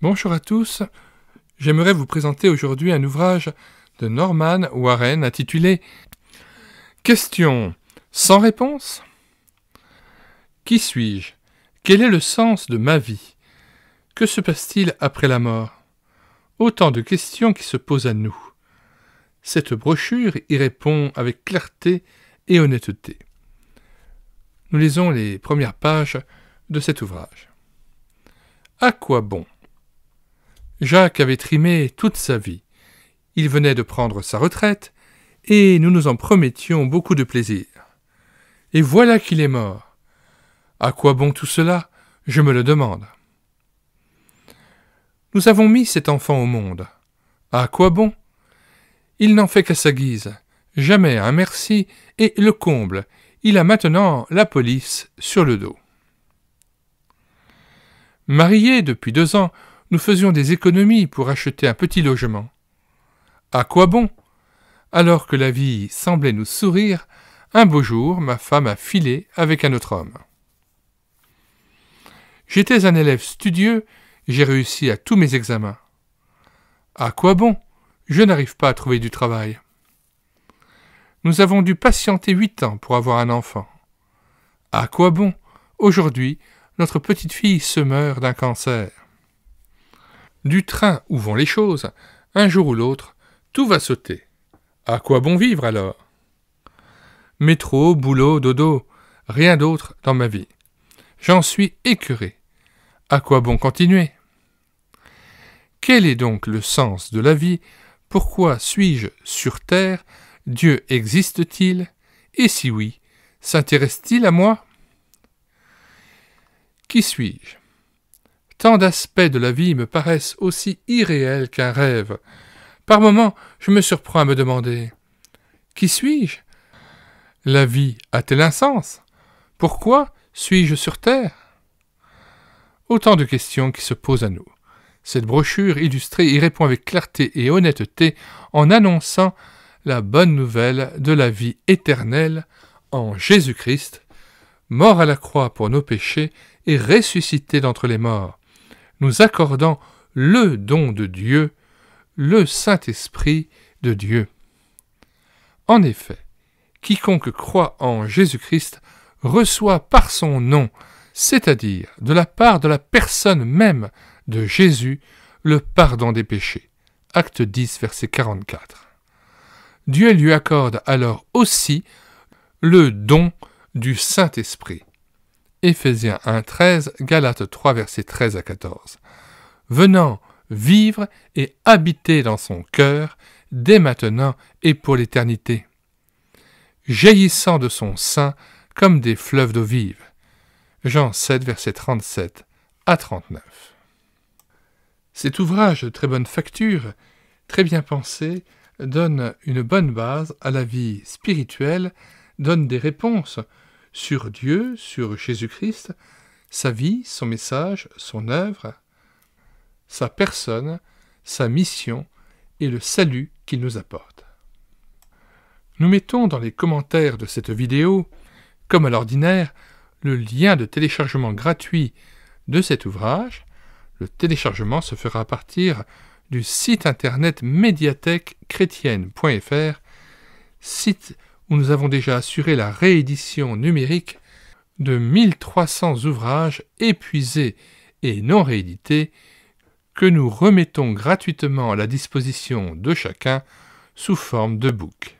Bonjour à tous. J'aimerais vous présenter aujourd'hui un ouvrage de Norman Warren intitulé Questions sans réponse Qui suis-je Quel est le sens de ma vie Que se passe-t-il après la mort Autant de questions qui se posent à nous. Cette brochure y répond avec clarté et honnêteté. Nous lisons les premières pages de cet ouvrage. À quoi bon Jacques avait trimé toute sa vie. Il venait de prendre sa retraite, et nous nous en promettions beaucoup de plaisir. Et voilà qu'il est mort. À quoi bon tout cela Je me le demande. Nous avons mis cet enfant au monde. À quoi bon Il n'en fait qu'à sa guise, jamais un merci, et le comble, il a maintenant la police sur le dos. Marié depuis deux ans, nous faisions des économies pour acheter un petit logement. À quoi bon Alors que la vie semblait nous sourire, un beau jour, ma femme a filé avec un autre homme. J'étais un élève studieux, j'ai réussi à tous mes examens. À quoi bon Je n'arrive pas à trouver du travail. Nous avons dû patienter huit ans pour avoir un enfant. À quoi bon Aujourd'hui, notre petite fille se meurt d'un cancer du train où vont les choses, un jour ou l'autre, tout va sauter. À quoi bon vivre alors Métro, boulot, dodo, rien d'autre dans ma vie. J'en suis écœuré. À quoi bon continuer Quel est donc le sens de la vie Pourquoi suis-je sur Terre Dieu existe-t-il Et si oui, s'intéresse-t-il à moi Qui suis-je Tant d'aspects de la vie me paraissent aussi irréels qu'un rêve. Par moments, je me surprends à me demander Qui suis-je La vie a-t-elle un sens Pourquoi suis-je sur Terre Autant de questions qui se posent à nous. Cette brochure illustrée y répond avec clarté et honnêteté en annonçant la bonne nouvelle de la vie éternelle en Jésus-Christ, mort à la croix pour nos péchés et ressuscité d'entre les morts, nous accordant le don de Dieu, le Saint-Esprit de Dieu. En effet, quiconque croit en Jésus-Christ reçoit par son nom, c'est-à-dire de la part de la personne même de Jésus, le pardon des péchés. Acte 10, verset 44. Dieu lui accorde alors aussi le don du Saint-Esprit. Ephésiens 1, 13, Galates 3, verset 13 à 14. Venant vivre et habiter dans son cœur, dès maintenant et pour l'éternité, jaillissant de son sein comme des fleuves d'eau vive. Jean 7, verset 37 à 39. Cet ouvrage de très bonne facture, très bien pensé, donne une bonne base à la vie spirituelle, donne des réponses sur Dieu, sur Jésus-Christ, sa vie, son message, son œuvre, sa personne, sa mission et le salut qu'il nous apporte. Nous mettons dans les commentaires de cette vidéo, comme à l'ordinaire, le lien de téléchargement gratuit de cet ouvrage. Le téléchargement se fera à partir du site internet médiathèquechrétienne.fr, site où nous avons déjà assuré la réédition numérique de 1300 ouvrages épuisés et non réédités que nous remettons gratuitement à la disposition de chacun sous forme de book,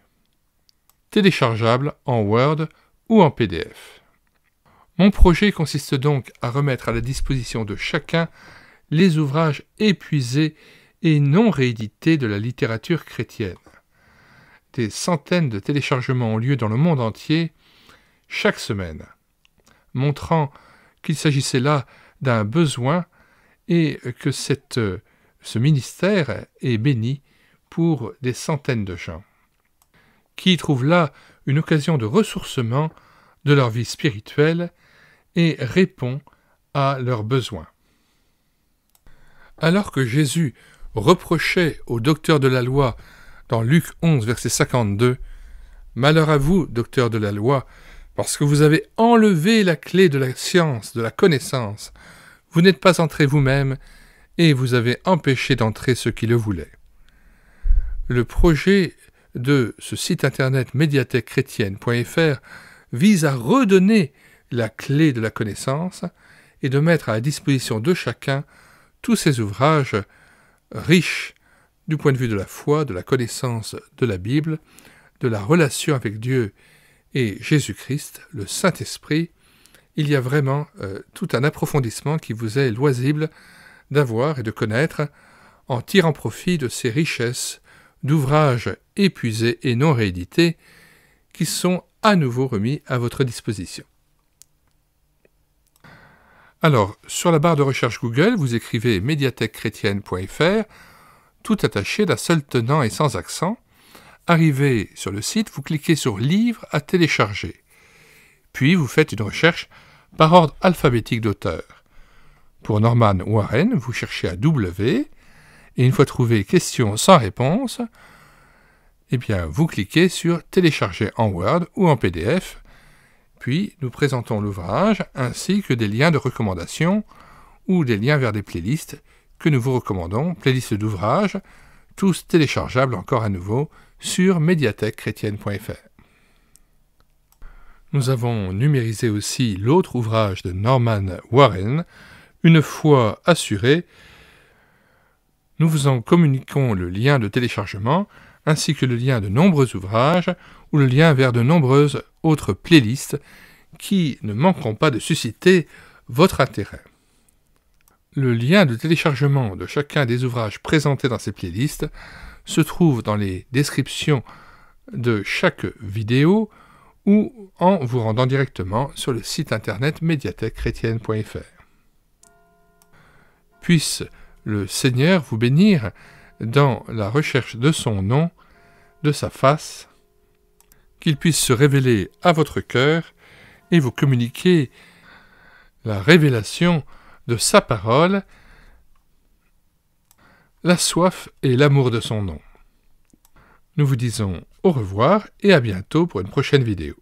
téléchargeable en Word ou en PDF. Mon projet consiste donc à remettre à la disposition de chacun les ouvrages épuisés et non réédités de la littérature chrétienne des centaines de téléchargements ont lieu dans le monde entier chaque semaine, montrant qu'il s'agissait là d'un besoin et que cette, euh, ce ministère est béni pour des centaines de gens, qui trouvent là une occasion de ressourcement de leur vie spirituelle et répond à leurs besoins. Alors que Jésus reprochait aux docteurs de la loi dans Luc 11, verset 52, Malheur à vous, docteur de la loi, parce que vous avez enlevé la clé de la science, de la connaissance. Vous n'êtes pas entré vous-même, et vous avez empêché d'entrer ceux qui le voulaient. Le projet de ce site internet médiathèquechrétienne.fr vise à redonner la clé de la connaissance et de mettre à la disposition de chacun tous ces ouvrages riches du point de vue de la foi, de la connaissance de la Bible, de la relation avec Dieu et Jésus-Christ, le Saint-Esprit, il y a vraiment euh, tout un approfondissement qui vous est loisible d'avoir et de connaître en tirant profit de ces richesses d'ouvrages épuisés et non réédités qui sont à nouveau remis à votre disposition. Alors, sur la barre de recherche Google, vous écrivez médiathèquechrétienne.fr, tout attaché d'un seul tenant et sans accent. Arrivé sur le site, vous cliquez sur Livre à télécharger. Puis vous faites une recherche par ordre alphabétique d'auteur. Pour Norman Warren, vous cherchez à W, et une fois trouvé question sans réponse, eh bien, vous cliquez sur Télécharger en Word ou en PDF, puis nous présentons l'ouvrage ainsi que des liens de recommandation ou des liens vers des playlists que nous vous recommandons, playlist d'ouvrages, tous téléchargeables encore à nouveau sur médiathèquechrétienne.fr. Nous avons numérisé aussi l'autre ouvrage de Norman Warren, Une fois assuré, Nous vous en communiquons le lien de téléchargement, ainsi que le lien de nombreux ouvrages ou le lien vers de nombreuses autres playlists qui ne manqueront pas de susciter votre intérêt. Le lien de téléchargement de chacun des ouvrages présentés dans ces playlists se trouve dans les descriptions de chaque vidéo ou en vous rendant directement sur le site internet médiathèquechrétienne.fr. Puisse le Seigneur vous bénir dans la recherche de son nom, de sa face, qu'il puisse se révéler à votre cœur et vous communiquer la révélation de sa parole, la soif et l'amour de son nom. Nous vous disons au revoir et à bientôt pour une prochaine vidéo.